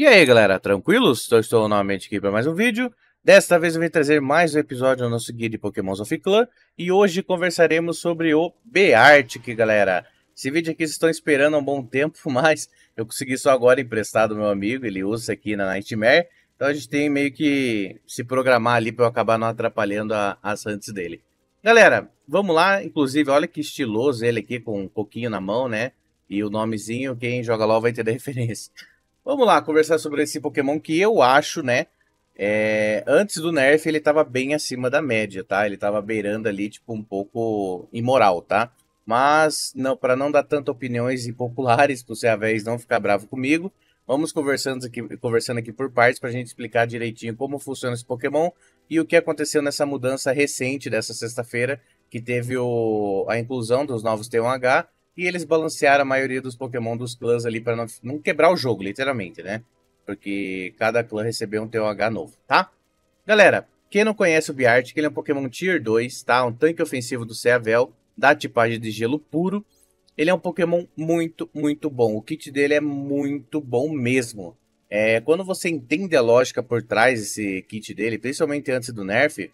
E aí galera, tranquilos? estou novamente aqui para mais um vídeo. Desta vez eu vim trazer mais um episódio do nosso guia de Pokémons of Clan. E hoje conversaremos sobre o Beartic, galera. Esse vídeo aqui vocês estão esperando há um bom tempo, mas eu consegui só agora emprestado do meu amigo, ele usa aqui na Nightmare. Então a gente tem meio que se programar ali para eu acabar não atrapalhando a, as hunts dele. Galera, vamos lá. Inclusive, olha que estiloso ele aqui com um pouquinho na mão, né? E o nomezinho, quem joga LOL vai entender a referência. Vamos lá conversar sobre esse Pokémon que eu acho, né? É, antes do nerf, ele tava bem acima da média, tá? Ele tava beirando ali, tipo, um pouco imoral, tá? Mas, não, para não dar tanto opiniões impopulares, pro Cervez não ficar bravo comigo, vamos conversando aqui, conversando aqui por partes pra gente explicar direitinho como funciona esse Pokémon e o que aconteceu nessa mudança recente dessa sexta-feira, que teve o, a inclusão dos novos T1H e eles balancearam a maioria dos Pokémon dos clãs ali para não, não quebrar o jogo, literalmente, né? Porque cada clã recebeu um TOH novo, tá? Galera, quem não conhece o Biartic, ele é um Pokémon Tier 2, tá? Um tanque ofensivo do Ceavel, da tipagem de gelo puro. Ele é um Pokémon muito, muito bom. O kit dele é muito bom mesmo. É, quando você entende a lógica por trás desse kit dele, principalmente antes do nerf,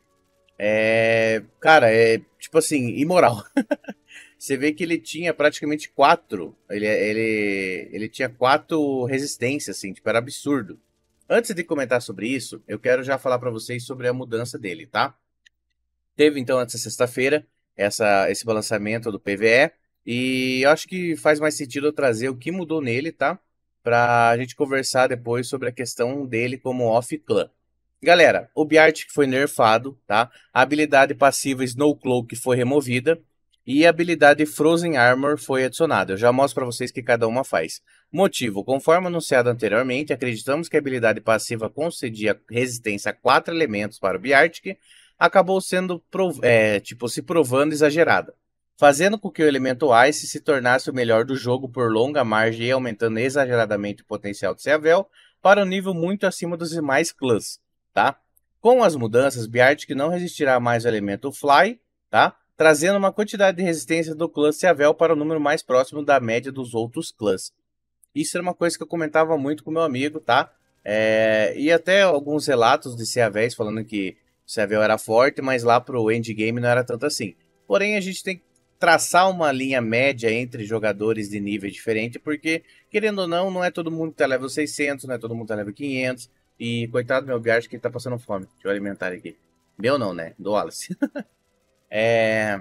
é, cara, é tipo assim, imoral. você vê que ele tinha praticamente quatro. Ele, ele, ele tinha quatro resistências, assim, tipo, era absurdo. Antes de comentar sobre isso, eu quero já falar para vocês sobre a mudança dele, tá? Teve então essa sexta-feira essa esse balançamento do PVE e eu acho que faz mais sentido eu trazer o que mudou nele, tá? Pra a gente conversar depois sobre a questão dele como off clan Galera, o Biart foi nerfado, tá? A habilidade passiva Snow Cloak foi removida e a habilidade Frozen Armor foi adicionada. Eu já mostro para vocês que cada uma faz. Motivo: conforme anunciado anteriormente, acreditamos que a habilidade passiva concedia resistência a quatro elementos para o Biartic, acabou sendo é, tipo se provando exagerada, fazendo com que o elemento Ice se tornasse o melhor do jogo por longa margem e aumentando exageradamente o potencial de Seavel para um nível muito acima dos demais clãs, tá? Com as mudanças, Biartic não resistirá mais ao elemento Fly, tá? trazendo uma quantidade de resistência do clã Ciavel para o número mais próximo da média dos outros clãs. Isso era uma coisa que eu comentava muito com meu amigo, tá? É, e até alguns relatos de Ciavéis falando que o Ciavel era forte, mas lá pro endgame não era tanto assim. Porém, a gente tem que traçar uma linha média entre jogadores de nível diferente, porque, querendo ou não, não é todo mundo que tá level 600, não é todo mundo que tá level 500. E, coitado do meu acho que ele tá passando fome. Deixa eu alimentar aqui. Meu não, né? Do Wallace. É...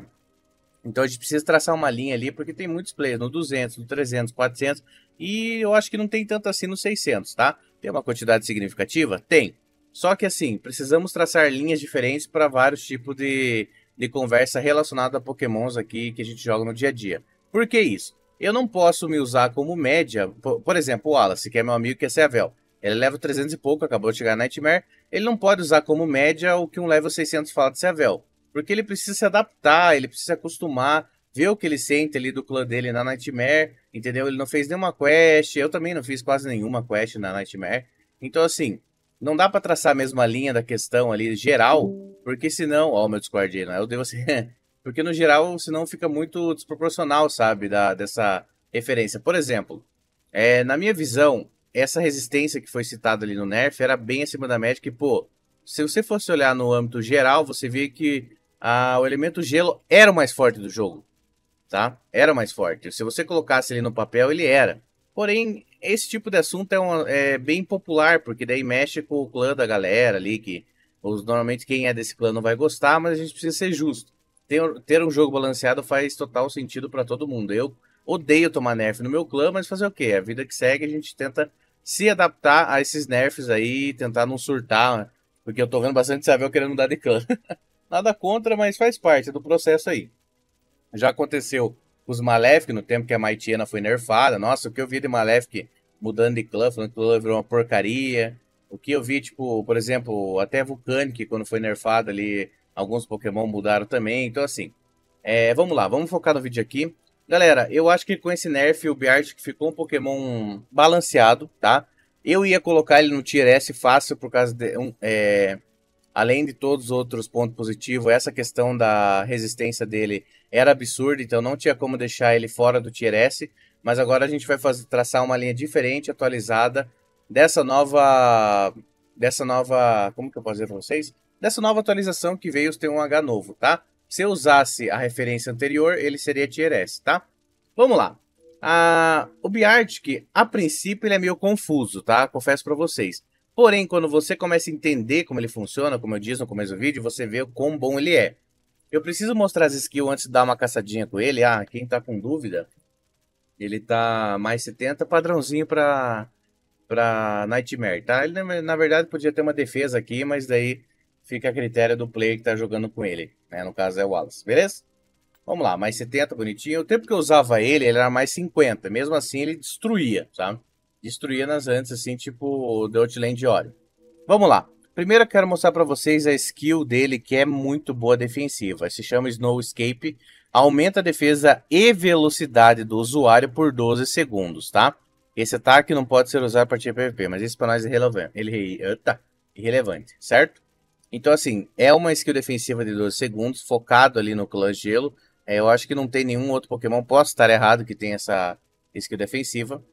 Então a gente precisa traçar uma linha ali, porque tem muitos players no 200, no 300, 400, e eu acho que não tem tanto assim no 600, tá? Tem uma quantidade significativa? Tem. Só que assim, precisamos traçar linhas diferentes para vários tipos de, de conversa relacionada a pokémons aqui que a gente joga no dia a dia. Por que isso? Eu não posso me usar como média, por, por exemplo, o Wallace, que é meu amigo que é Seavel. Ele leva 300 e pouco, acabou de chegar na Nightmare. Ele não pode usar como média o que um level 600 fala de Seavel. Porque ele precisa se adaptar, ele precisa acostumar, ver o que ele sente ali do clã dele na Nightmare, entendeu? Ele não fez nenhuma quest, eu também não fiz quase nenhuma quest na Nightmare. Então, assim, não dá para traçar a mesma linha da questão ali geral, porque senão. Ó, oh, meu Discord aí, né? Eu devo assim. porque no geral, senão fica muito desproporcional, sabe? Da, dessa referência. Por exemplo, é, na minha visão, essa resistência que foi citada ali no Nerf era bem acima da média, que, pô, se você fosse olhar no âmbito geral, você vê que ah, o elemento gelo era o mais forte do jogo, tá? Era o mais forte. Se você colocasse ele no papel, ele era. Porém, esse tipo de assunto é, um, é bem popular, porque daí mexe com o clã da galera ali, que os, normalmente quem é desse clã não vai gostar, mas a gente precisa ser justo. Ter, ter um jogo balanceado faz total sentido para todo mundo. Eu odeio tomar nerf no meu clã, mas fazer o quê? A vida que segue, a gente tenta se adaptar a esses nerfs aí, tentar não surtar, né? porque eu tô vendo bastante Isabel querendo mudar de clã. Nada contra, mas faz parte do processo aí. Já aconteceu os Malefic no tempo que a Maitiana foi nerfada. Nossa, o que eu vi de Malefic mudando de clã, falando que o clã virou uma porcaria. O que eu vi, tipo, por exemplo, até Vulcanic, quando foi nerfado ali, alguns Pokémon mudaram também. Então, assim, é, vamos lá, vamos focar no vídeo aqui. Galera, eu acho que com esse nerf o Beart ficou um Pokémon balanceado, tá? Eu ia colocar ele no Tier S fácil por causa de... Um, é, além de todos os outros pontos positivos, essa questão da resistência dele era absurda, então não tinha como deixar ele fora do Tier S. Mas agora a gente vai fazer, traçar uma linha diferente, atualizada, dessa nova. Dessa nova. Como que eu posso dizer pra vocês? Dessa nova atualização que veio ter um H novo, tá? Se eu usasse a referência anterior, ele seria Tier S, tá? Vamos lá. Ah, o Biartic, a princípio, ele é meio confuso, tá? Confesso para vocês. Porém, quando você começa a entender como ele funciona, como eu disse no começo do vídeo, você vê o quão bom ele é. Eu preciso mostrar as skills antes de dar uma caçadinha com ele. Ah, quem tá com dúvida, ele tá mais 70 padrãozinho pra, pra Nightmare, tá? Ele, na verdade, podia ter uma defesa aqui, mas daí fica a critério do player que tá jogando com ele. Né? No caso é o Wallace, beleza? Vamos lá, mais 70, bonitinho. O tempo que eu usava ele, ele era mais 50. Mesmo assim, ele destruía, sabe? destruindo-as antes, assim, tipo The Outland Ori. Vamos lá. Primeiro eu quero mostrar para vocês a skill dele, que é muito boa defensiva. Se chama Snow Escape. Aumenta a defesa e velocidade do usuário por 12 segundos, tá? Esse ataque não pode ser usado a partir tipo de PvP, mas isso para nós é relevante. Ele, tá, irrelevante, certo? Então, assim, é uma skill defensiva de 12 segundos, focado ali no clã gelo. É, eu acho que não tem nenhum outro Pokémon, posso estar errado, que tem essa skill defensiva.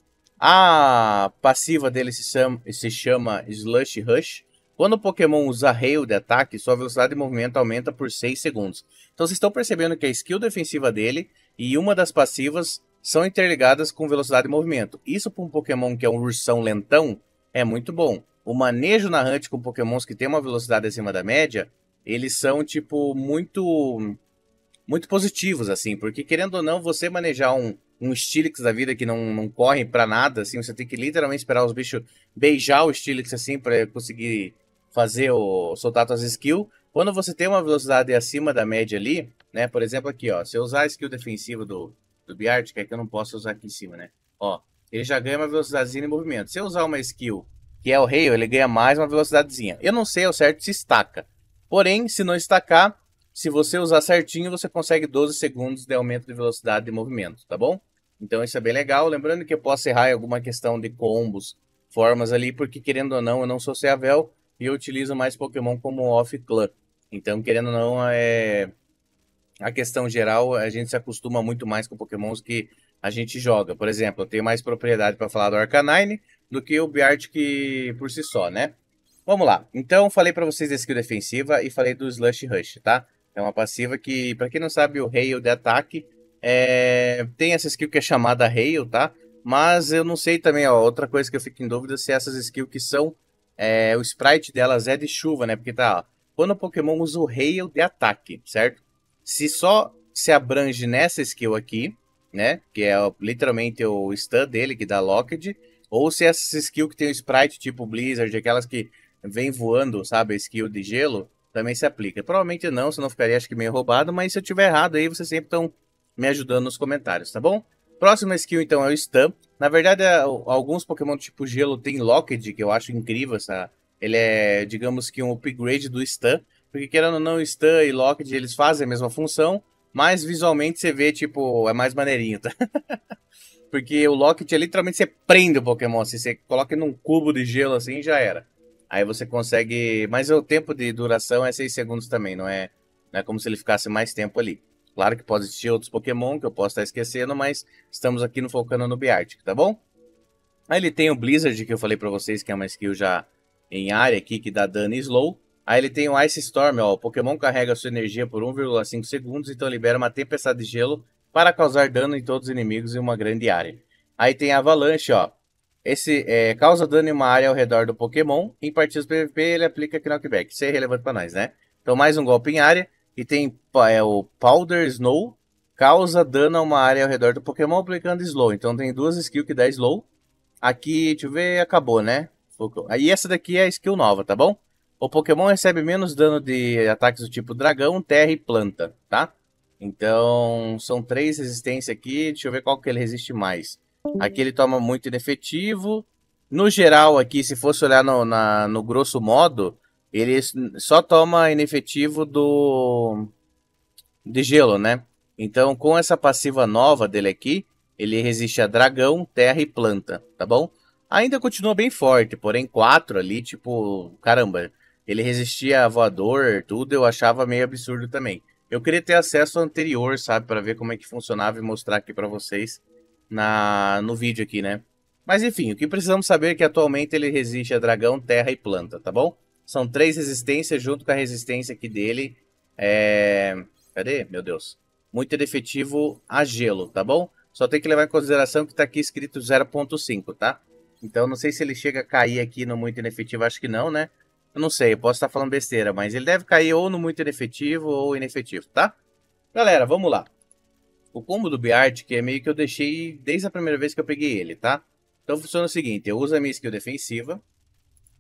A passiva dele se chama, se chama Slush Rush. Quando o Pokémon usa rail de ataque, sua velocidade de movimento aumenta por 6 segundos. Então vocês estão percebendo que a skill defensiva dele e uma das passivas são interligadas com velocidade de movimento. Isso para um Pokémon que é um ursão lentão é muito bom. O manejo na Hunt com Pokémons que tem uma velocidade acima da média, eles são tipo muito muito positivos assim, porque querendo ou não, você manejar um um Stilix da vida que não, não corre para nada, assim, você tem que literalmente esperar os bichos beijar o Stilix assim para conseguir fazer o soltar suas skills. Quando você tem uma velocidade acima da média ali, né? Por exemplo, aqui, ó, se eu usar a skill defensiva do do Biart, que é que eu não posso usar aqui em cima, né? Ó, ele já ganha uma velocidadezinha de movimento. Se eu usar uma skill que é o rei ele ganha mais uma velocidadezinha. Eu não sei ao certo se estaca. Porém, se não estacar, se você usar certinho, você consegue 12 segundos de aumento de velocidade de movimento, tá bom? Então isso é bem legal. Lembrando que eu posso errar em alguma questão de combos, formas ali, porque querendo ou não, eu não sou Seavel e eu utilizo mais Pokémon como off clan Então, querendo ou não, é... a questão geral, a gente se acostuma muito mais com Pokémons que a gente joga. Por exemplo, eu tenho mais propriedade para falar do Arcanine do que o Biartic por si só, né? Vamos lá. Então, falei para vocês da skill defensiva e falei do Slush Rush, tá? É uma passiva que, para quem não sabe, o rail de ataque é, tem essa skill que é chamada Hail, tá? Mas eu não sei também, ó, outra coisa que eu fico em dúvida se essas skills que são... É, o sprite delas é de chuva, né? Porque tá, ó, quando o Pokémon usa o Hail de ataque, certo? Se só se abrange nessa skill aqui, né? Que é literalmente o stun dele, que dá Locked. Ou se essa skill que tem o sprite tipo Blizzard, aquelas que vem voando, sabe? Skill de gelo, também se aplica. Provavelmente não, senão ficaria acho que meio roubado. Mas se eu tiver errado aí, vocês sempre estão me ajudando nos comentários, tá bom? Próxima skill, então, é o Stun. Na verdade, é, alguns Pokémon tipo gelo tem Locked, que eu acho incrível essa... Ele é, digamos que, um upgrade do Stan. Porque, querendo ou não, Stan e Locked, eles fazem a mesma função, mas visualmente você vê, tipo, é mais maneirinho, tá? porque o é, literalmente, você prende o Pokémon, assim, você coloca num cubo de gelo, assim, e já era. Aí você consegue... Mas o tempo de duração é 6 segundos também, não é, não é como se ele ficasse mais tempo ali. Claro que pode existir outros Pokémon que eu posso estar esquecendo, mas estamos aqui no focando no Biartic, tá bom? Aí ele tem o Blizzard, que eu falei pra vocês que é uma skill já em área aqui, que dá dano e slow. Aí ele tem o Ice Storm, ó, o Pokémon carrega sua energia por 1,5 segundos, então libera uma tempestade de gelo para causar dano em todos os inimigos em uma grande área. Aí tem a Avalanche, ó, esse é, causa dano em uma área ao redor do Pokémon. Em partidas PVP ele aplica knockback. Isso é relevante pra nós, né? Então mais um golpe em área e tem é, o Powder Snow, causa dano a uma área ao redor do Pokémon aplicando slow. Então tem duas skills que dá slow. Aqui, deixa eu ver, acabou, né? Aí essa daqui é a skill nova, tá bom? O Pokémon recebe menos dano de ataques do tipo dragão, terra e planta, tá? Então, são três resistências aqui. Deixa eu ver qual que ele resiste mais. Aqui ele toma muito inefetivo. No geral, aqui, se fosse olhar no, na, no grosso modo, ele só toma inefetivo do de gelo, né? Então, com essa passiva nova dele aqui, ele resiste a dragão, terra e planta, tá bom? Ainda continua bem forte, porém 4 ali, tipo, caramba, ele resistia a voador, tudo, eu achava meio absurdo também. Eu queria ter acesso ao anterior, sabe, para ver como é que funcionava e mostrar aqui para vocês na no vídeo aqui, né? Mas enfim, o que precisamos saber é que atualmente ele resiste a dragão, terra e planta, tá bom? São três resistências junto com a resistência aqui dele. É... Cadê? Meu Deus. Muito efetivo a gelo, tá bom? Só tem que levar em consideração que tá aqui escrito 0.5, tá? Então não sei se ele chega a cair aqui no muito inefetivo, acho que não, né? Eu não sei, eu posso estar falando besteira, mas ele deve cair ou no muito inefetivo ou inefetivo, tá? Galera, vamos lá. O combo do Biartic é meio que eu deixei desde a primeira vez que eu peguei ele, tá? Então funciona o seguinte, eu uso a minha skill defensiva,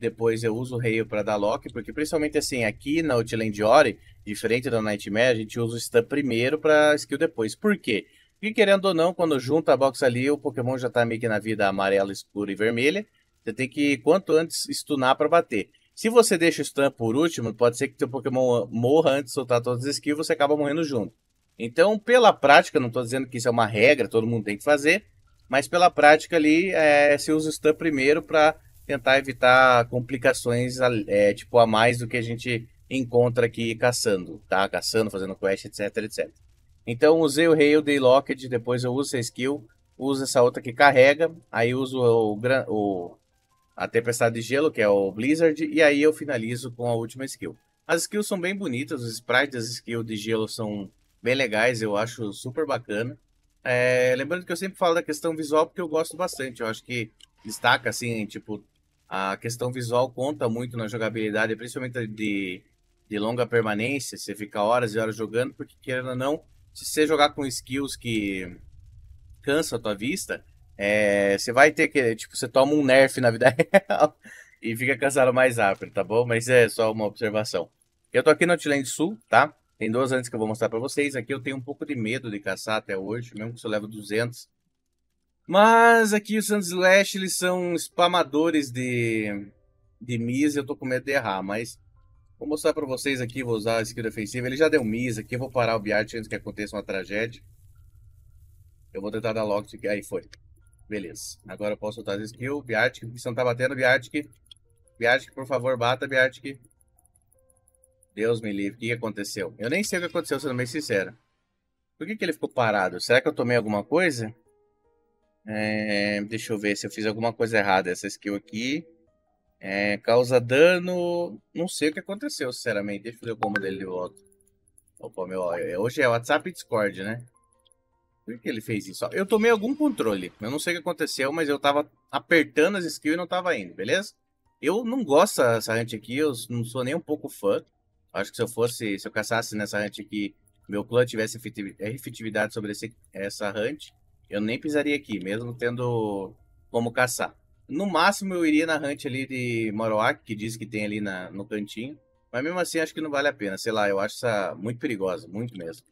depois eu uso o Rail para dar lock, porque principalmente assim, aqui na Outland Ori, diferente da Nightmare, a gente usa o stun primeiro para skill depois. Por quê? Porque querendo ou não, quando junta a box ali, o Pokémon já tá meio que na vida amarela, escura e vermelha. Você tem que, quanto antes, stunar para bater. Se você deixa o stun por último, pode ser que teu Pokémon morra antes de soltar todas as skills, você acaba morrendo junto. Então, pela prática, não estou dizendo que isso é uma regra, todo mundo tem que fazer, mas pela prática ali, é, se usa o stun primeiro para tentar evitar complicações é, tipo a mais do que a gente encontra aqui caçando, tá? Caçando, fazendo quest, etc, etc. Então usei o rail o Locked, depois eu uso essa skill, uso essa outra que carrega, aí uso o, o, a Tempestade de Gelo, que é o Blizzard, e aí eu finalizo com a última skill. As skills são bem bonitas, os sprites das skills de gelo são bem legais, eu acho super bacana. É, lembrando que eu sempre falo da questão visual porque eu gosto bastante, eu acho que destaca assim, tipo, a questão visual conta muito na jogabilidade, principalmente de, de longa permanência, você fica horas e horas jogando, porque querendo ou não, se você jogar com skills que cansa a tua vista, é, você vai ter que, tipo, você toma um nerf na vida real e fica cansado mais rápido, tá bom? Mas é só uma observação. Eu tô aqui no Outland Sul, tá? Tem duas antes que eu vou mostrar para vocês. Aqui eu tenho um pouco de medo de caçar até hoje, mesmo que eu levo 200, mas aqui os Santos Slash, eles são spamadores de, de Miss, eu tô com medo de errar, mas vou mostrar para vocês aqui, vou usar a skill defensiva, ele já deu misa. aqui, eu vou parar o Biart antes que aconteça uma tragédia. Eu vou tentar dar lock, aí foi. Beleza, agora eu posso soltar as skills, Biart, que você não tá batendo, Biart, Biart, por favor, bata, Biart. Deus me livre, o que aconteceu? Eu nem sei o que aconteceu, sendo bem sincero. Por que, que ele ficou parado? Será que eu tomei alguma coisa? É, deixa eu ver se eu fiz alguma coisa errada. Essa skill aqui. É, causa dano. Não sei o que aconteceu, sinceramente. Deixa eu ver o combo dele de volta. Opa, meu. É, hoje é WhatsApp e Discord, né? Por que ele fez isso? Eu tomei algum controle. Eu não sei o que aconteceu, mas eu tava apertando as skills e não tava indo, beleza? Eu não gosto dessa hunt aqui, eu não sou nem um pouco fã. Acho que se eu fosse, se eu caçasse nessa hunt aqui, meu clã tivesse é efetividade sobre esse, essa hunt, eu nem pisaria aqui, mesmo tendo como caçar. No máximo eu iria na hunt ali de Moroac, que diz que tem ali na, no cantinho. Mas mesmo assim acho que não vale a pena. Sei lá, eu acho essa muito perigosa, muito mesmo.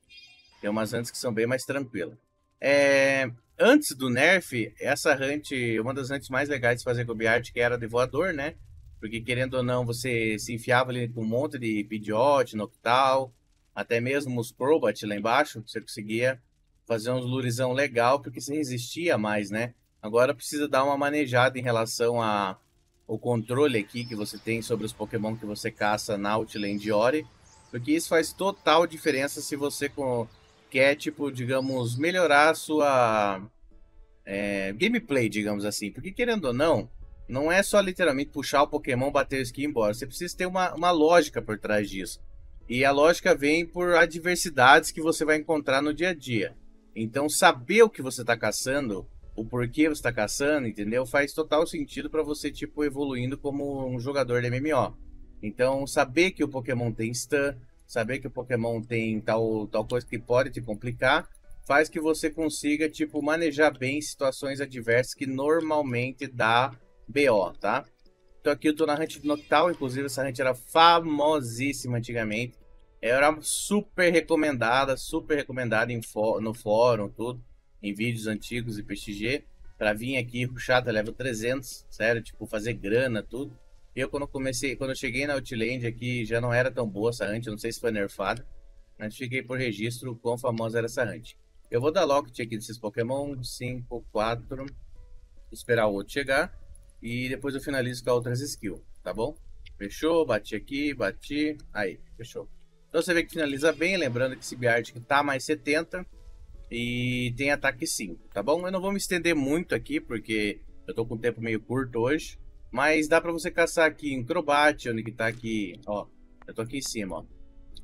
Tem umas hunts que são bem mais tranquilas. É... Antes do nerf, essa hunt, uma das hunts mais legais de fazer com o Biart, que era de voador, né? Porque querendo ou não, você se enfiava ali com um monte de Pidgeot, Noctal, até mesmo os Crobat lá embaixo, você conseguia fazer uns lurizão legal, porque se resistia mais, né? Agora precisa dar uma manejada em relação a o controle aqui que você tem sobre os Pokémon que você caça na Outland e Ori, porque isso faz total diferença se você quer, tipo, digamos, melhorar a sua é, gameplay, digamos assim. Porque querendo ou não, não é só literalmente puxar o Pokémon, bater o skin e ir embora. Você precisa ter uma, uma lógica por trás disso. E a lógica vem por adversidades que você vai encontrar no dia a dia. Então, saber o que você está caçando, o porquê você está caçando, entendeu? Faz total sentido para você, tipo, evoluindo como um jogador de MMO. Então, saber que o Pokémon tem stun, saber que o Pokémon tem tal, tal coisa que pode te complicar, faz que você consiga, tipo, manejar bem situações adversas que normalmente dá BO, tá? Então aqui eu tô na Hunt Noctowl, inclusive essa Hunt era famosíssima antigamente. Era super recomendada, super recomendada em no fórum, tudo, em vídeos antigos e PXG, para vir aqui ruxar, tá level 300, sério, tipo, fazer grana, tudo. Eu, quando comecei, quando eu cheguei na Outland aqui, já não era tão boa essa hunt, eu não sei se foi nerfada, mas fiquei por registro quão famosa era essa hunt. Eu vou dar locket aqui desses Pokémon, 5, 4, esperar o outro chegar, e depois eu finalizo com outras skills, tá bom? Fechou, bati aqui, bati, aí, fechou. Então você vê que finaliza bem, lembrando que esse Biartic tá mais 70 e tem ataque 5, tá bom? Eu não vou me estender muito aqui, porque eu tô com o tempo meio curto hoje, mas dá para você caçar aqui em Crobat, onde que tá aqui, ó, eu tô aqui em cima, ó.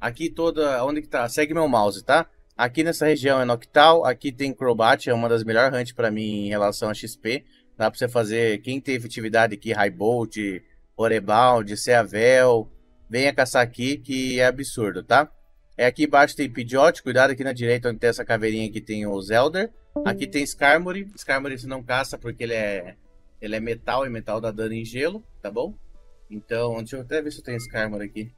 Aqui toda, onde que tá, segue meu mouse, tá? Aqui nessa região é Noctal, aqui tem Crobat, é uma das melhores hunts para mim em relação a XP. Dá para você fazer, quem tem efetividade aqui, Highbolt, Orebound, seavel venha caçar aqui, que é absurdo, tá? É aqui embaixo tem Pidgeot, cuidado aqui na direita onde tem essa caveirinha que tem os Elder. Aqui tem Skarmory, Skarmory você não caça porque ele é, ele é metal e metal dá dano em gelo, tá bom? Então, deixa eu até ver se eu tenho Skarmory aqui.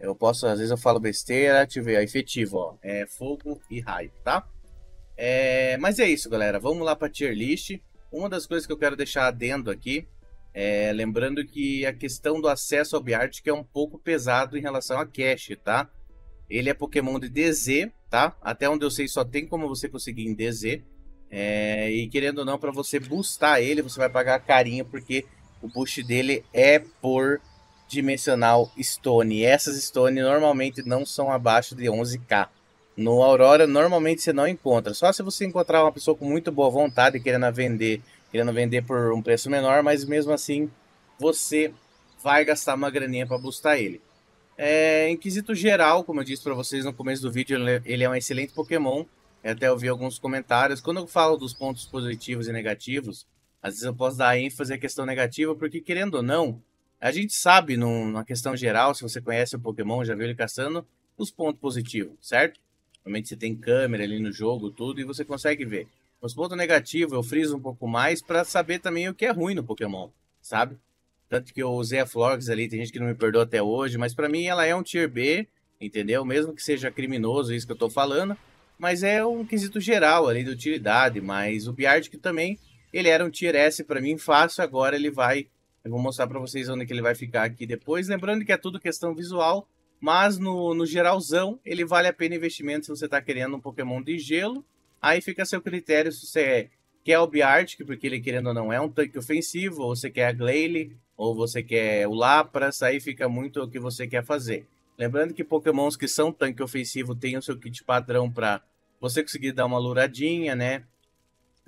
Eu posso, às vezes eu falo besteira, deixa eu ver, é efetivo, ó, é fogo e raio, tá? É, mas é isso, galera, vamos lá pra tier list. Uma das coisas que eu quero deixar adendo aqui é, lembrando que a questão do acesso ao Biartic é um pouco pesado em relação a cache, tá? Ele é Pokémon de DZ, tá? Até onde eu sei, só tem como você conseguir em DZ. É, e querendo ou não, para você boostar ele, você vai pagar carinho, porque o boost dele é por dimensional stone. E essas stone normalmente não são abaixo de 11k. No Aurora, normalmente você não encontra. Só se você encontrar uma pessoa com muito boa vontade querendo vender querendo vender por um preço menor, mas mesmo assim você vai gastar uma graninha para buscar ele. É, em quesito geral, como eu disse para vocês no começo do vídeo, é, ele é um excelente Pokémon. Eu até ouvi alguns comentários. Quando eu falo dos pontos positivos e negativos, às vezes eu posso dar ênfase à questão negativa, porque querendo ou não, a gente sabe, numa questão geral, se você conhece o Pokémon, já viu ele caçando, os pontos positivos, certo? Normalmente você tem câmera ali no jogo, tudo, e você consegue ver. Os pontos ponto negativo eu friso um pouco mais para saber também o que é ruim no Pokémon, sabe? Tanto que eu usei a Florgs ali, tem gente que não me perdoa até hoje, mas para mim ela é um tier B, entendeu? Mesmo que seja criminoso isso que eu tô falando, mas é um quesito geral ali de utilidade, mas o Biard que também, ele era um tier S para mim fácil, agora ele vai, eu vou mostrar para vocês onde que ele vai ficar aqui depois, lembrando que é tudo questão visual, mas no, no geralzão ele vale a pena investimento se você tá querendo um Pokémon de gelo, Aí fica a seu critério se você quer o Biartic, porque ele querendo ou não é um tanque ofensivo, ou você quer a Glalie, ou você quer o Lapras, aí fica muito o que você quer fazer. Lembrando que pokémons que são tanque ofensivo têm o seu kit padrão para você conseguir dar uma louradinha, né?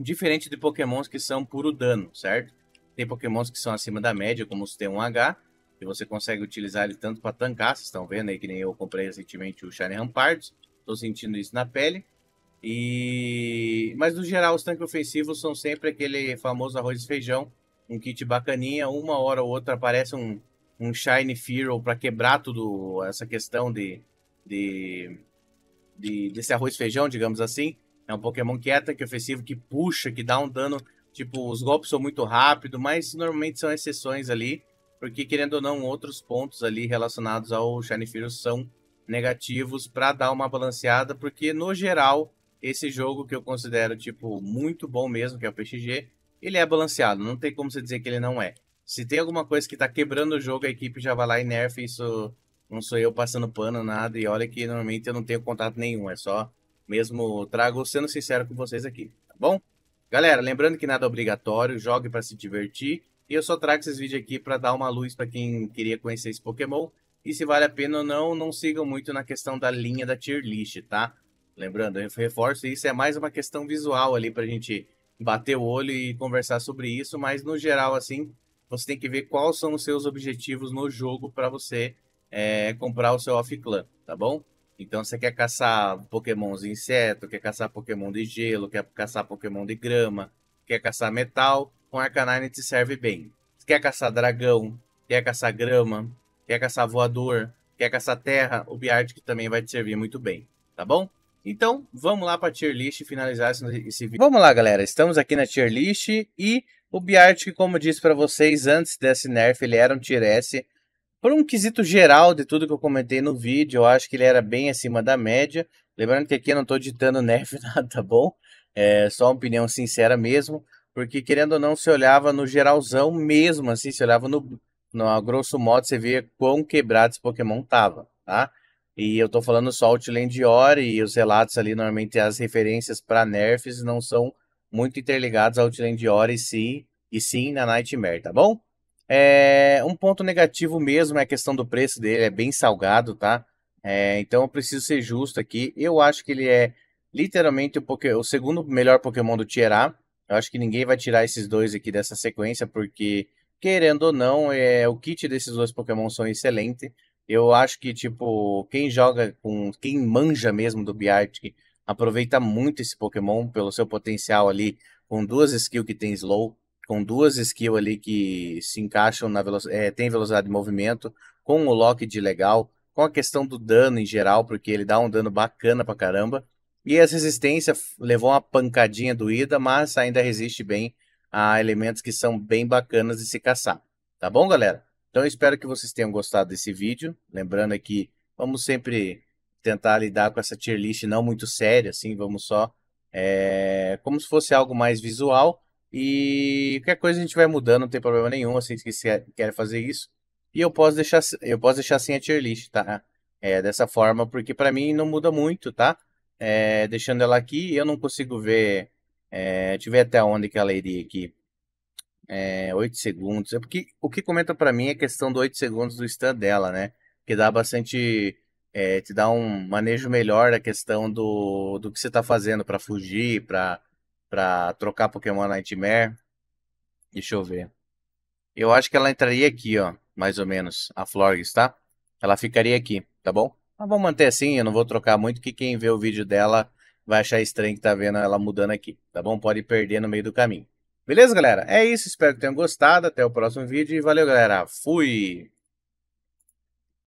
Diferente de pokémons que são puro dano, certo? Tem pokémons que são acima da média, como os T1H, que você consegue utilizar ele tanto para tancar, vocês estão vendo aí que nem eu comprei recentemente o Shiny Ramparts, estou sentindo isso na pele, e mas no geral os tanques ofensivos são sempre aquele famoso arroz e feijão, um kit bacaninha, uma hora ou outra aparece um um shine Fear para quebrar tudo essa questão de, de, de desse arroz e feijão, digamos assim. É um Pokémon que é tanque ofensivo que puxa, que dá um dano, tipo, os golpes são muito rápido, mas normalmente são exceções ali, porque querendo ou não, outros pontos ali relacionados ao shine Fear são negativos para dar uma balanceada, porque no geral esse jogo que eu considero, tipo, muito bom mesmo, que é o PXG, ele é balanceado, não tem como você dizer que ele não é. Se tem alguma coisa que tá quebrando o jogo, a equipe já vai lá e nerfa, isso não sou eu passando pano, nada, e olha que normalmente eu não tenho contato nenhum, é só mesmo trago sendo sincero com vocês aqui, tá bom? Galera, lembrando que nada é obrigatório, jogue para se divertir, e eu só trago esses vídeos aqui para dar uma luz para quem queria conhecer esse Pokémon, e se vale a pena ou não, não sigam muito na questão da linha da tier list, tá? Lembrando, eu reforço, isso é mais uma questão visual ali para a gente bater o olho e conversar sobre isso, mas no geral, assim, você tem que ver quais são os seus objetivos no jogo para você é, comprar o seu off-clan, tá bom? Então, você quer caçar pokémons de inseto, quer caçar pokémon de gelo, quer caçar pokémon de grama, quer caçar metal, com Arcanine te serve bem. Você quer caçar dragão, quer caçar grama, quer caçar voador, quer caçar terra, o Biartic também vai te servir muito bem, tá bom? Então, vamos lá para a tier list e finalizar esse vídeo. Vamos lá, galera. Estamos aqui na tier list e o Biartic, como eu disse para vocês antes desse nerf, ele era um tier S. Por um quesito geral de tudo que eu comentei no vídeo, eu acho que ele era bem acima da média. Lembrando que aqui eu não estou ditando nerf nada, tá bom? É só uma opinião sincera mesmo. Porque, querendo ou não, se olhava no geralzão mesmo, assim, se olhava no, no grosso modo, você via quão quebrado esse Pokémon tava, tá? E eu tô falando só Outlandior e os relatos ali, normalmente as referências para nerfs não são muito interligados a Outland e sim, e sim na Nightmare, tá bom? É, um ponto negativo mesmo é a questão do preço dele, é bem salgado, tá? É, então eu preciso ser justo aqui. Eu acho que ele é literalmente o, o segundo melhor Pokémon do Tier A. Eu acho que ninguém vai tirar esses dois aqui dessa sequência, porque, querendo ou não, é... o kit desses dois Pokémon são excelente. Eu acho que, tipo, quem joga com. Quem manja mesmo do Biartic aproveita muito esse Pokémon pelo seu potencial ali, com duas skills que tem slow, com duas skills ali que se encaixam na velocidade. Eh, é, tem velocidade de movimento, com o lock de legal, com a questão do dano em geral, porque ele dá um dano bacana pra caramba. E as resistências levou uma pancadinha doída, mas ainda resiste bem a elementos que são bem bacanas de se caçar. Tá bom, galera? Então eu espero que vocês tenham gostado desse vídeo. Lembrando aqui, vamos sempre tentar lidar com essa tier list não muito séria, assim, vamos só é, como se fosse algo mais visual. E qualquer coisa a gente vai mudando, não tem problema nenhum, assim, se querem fazer isso. E eu posso deixar, eu posso deixar sem a tier list, tá? É, dessa forma, porque para mim não muda muito, tá? É, deixando ela aqui, eu não consigo ver, é, deixa eu ver até onde que ela iria aqui é, 8 segundos. É porque o que comenta para mim é a questão do 8 segundos do stand dela, né? Que dá bastante. É, te dá um manejo melhor da questão do, do que você tá fazendo para fugir, para para trocar Pokémon Nightmare. Deixa eu ver. Eu acho que ela entraria aqui, ó, mais ou menos, a Florgs, tá? Ela ficaria aqui, tá bom? Mas vamos manter assim, eu não vou trocar muito, que quem vê o vídeo dela vai achar estranho que tá vendo ela mudando aqui, tá bom? Pode perder no meio do caminho. Beleza, galera? É isso, espero que tenham gostado. Até o próximo vídeo e valeu, galera. Fui!